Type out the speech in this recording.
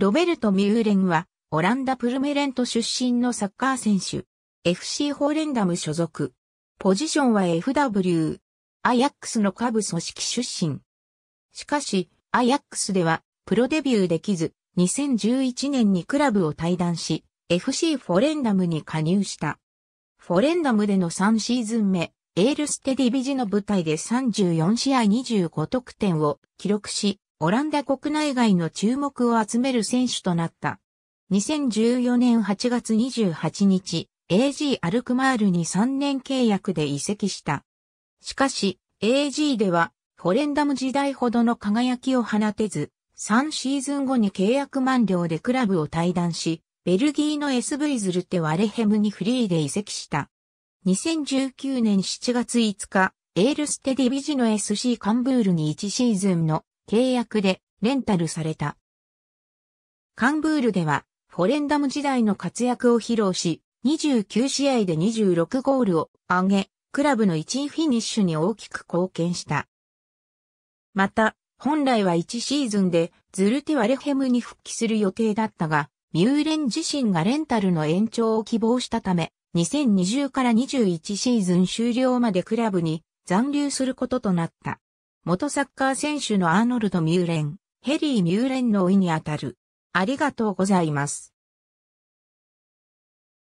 ロベルト・ミューレンは、オランダ・プルメレント出身のサッカー選手。FC ホーレンダム所属。ポジションは FW。アヤックスの下部組織出身。しかし、アヤックスでは、プロデビューできず、2011年にクラブを退団し、FC フォレンダムに加入した。フォレンダムでの3シーズン目、エールステディビジの舞台で34試合25得点を記録し、オランダ国内外の注目を集める選手となった。2014年8月28日、AG アルクマールに3年契約で移籍した。しかし、AG では、フォレンダム時代ほどの輝きを放てず、3シーズン後に契約満了でクラブを退団し、ベルギーの SV ズルテ・ワレヘムにフリーで移籍した。2019年7月5日、エールステディビジの SC カンブールに1シーズンの契約でレンタルされた。カンブールでは、フォレンダム時代の活躍を披露し、29試合で26ゴールを挙げ、クラブの1位フィニッシュに大きく貢献した。また、本来は1シーズンでズルテ・ワレヘムに復帰する予定だったが、ミューレン自身がレンタルの延長を希望したため、2020から21シーズン終了までクラブに残留することとなった。元サッカー選手のアーノルド・ミューレン、ヘリー・ミューレンの意にあたる。ありがとうございます。